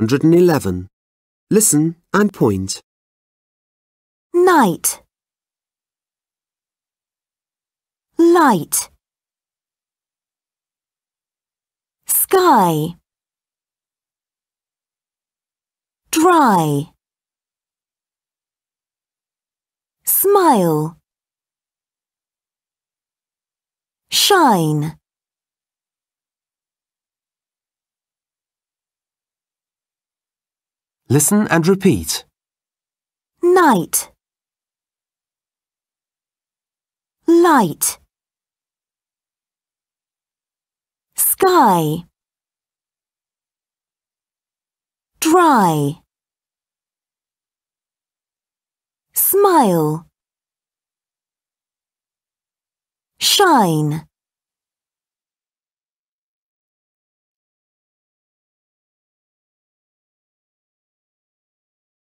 111. Listen and point. Night Light Sky Dry Smile Shine Listen and repeat. Night. Light. Sky. Dry. Smile. Shine.